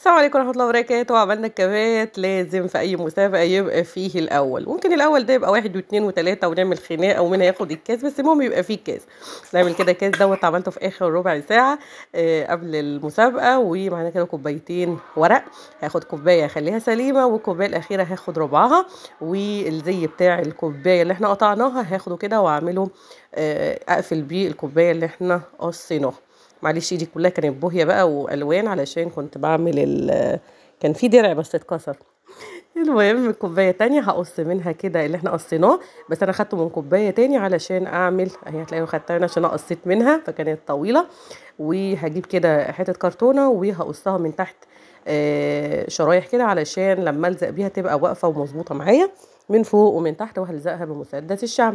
السلام عليكم ورحمه الله وبركاته عملنا الكبات لازم في اي مسابقه يبقى فيه الاول ممكن الاول ده يبقى واحد واثنين وثلاثه ونعمل خناقه ومين هياخد الكاس بس المهم يبقى فيه كاس نعمل كده كاس دوت عملته في اخر ربع ساعه آه قبل المسابقه ومعانا كده كوبايتين ورق هاخد كوبايه اخليها سليمه والكوبايه الاخيره هاخد ربعها والزي بتاع الكوبايه اللي احنا قطعناها هاخده كده واعمله آه اقفل بيه الكوبايه اللي احنا قصيناها معلش ايدي كلها كانت بوهيه بقى والوان علشان كنت بعمل ال كان في درع بس اتكسر المهم كوبايه تانية هقص منها كده اللي احنا قصيناه بس انا خدته من كوبايه تاني علشان اعمل اهي هتلاقيه خدتها انا عشان انا قصيت منها فكانت طويله وهجيب كده حته كرتونه وهقصها من تحت آه، شرايح كده علشان لما الزق بيها تبقى واقفه ومظبوطه معايا من فوق ومن تحت وهلزقها بمسدس الشعب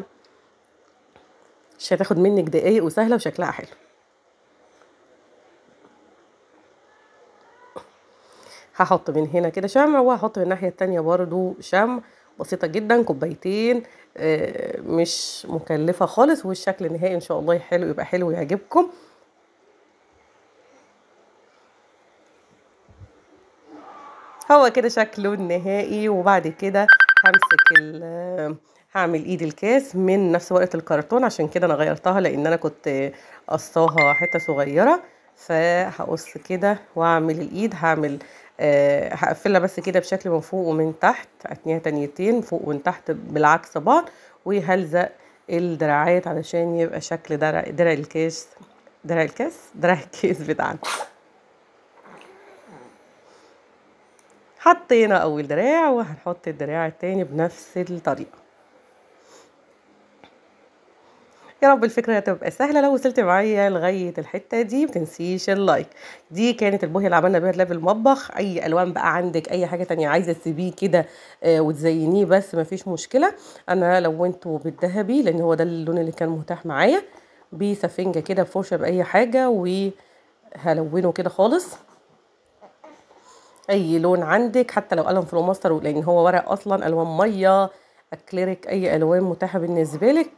مش هتاخد منك دقايق وسهله وشكلها حلو هحط من هنا كده شمع وهحط من الناحيه التانية برده شمع بسيطه جدا كوبايتين آه، مش مكلفه خالص والشكل النهائي ان شاء الله حلو يبقى حلو يعجبكم هو كده شكله النهائي وبعد كده همسك آه، هعمل ايد الكاس من نفس ورقه الكرتون عشان كده انا غيرتها لان انا كنت قصاها حته صغيره فهقص كده واعمل الايد هعمل آه هقفلها بس كده بشكل من فوق ومن تحت هتنيها تانيتين فوق ومن تحت بالعكس بعض وهلزق الدراعات علشان يبقى شكل درع درع الكاس درع الكاس درع الكاس بتاعنا حطينا اول دراع وهنحط الدراع التاني بنفس الطريقه رب الفكرة تبقى سهلة لو وصلت معايا لغاية الحتة دي متنسيش اللايك دي كانت البوهية اللي عملنا بيها لاب المطبخ أي ألوان بقى عندك أي حاجة تانية عايزة تسيبيه كده آه، وتزينيه بس مفيش مشكلة أنا لونته بالذهبي لأن هو ده اللون اللي كان متاح معايا بسفنجة كده بفرشة بأي حاجة وهلونه كده خالص اي لون عندك حتى لو قلم فلوماستر لان هو ورق اصلا الوان ميه اكليريك اي الوان متاحه بالنسبه لك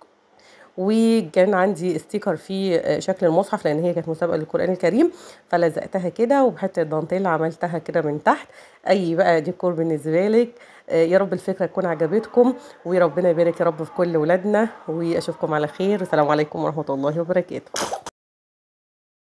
وكان عندي ستيكر فيه آه، شكل المصحف لان هي كانت مسابقه للقران الكريم فلزقتها كده وبحته الدانتيل عملتها كده من تحت اي بقى ديكور بالنسبه لك آه، يا رب الفكره تكون عجبتكم وربنا يبارك يا رب في كل ولادنا واشوفكم على خير والسلام عليكم ورحمه الله وبركاته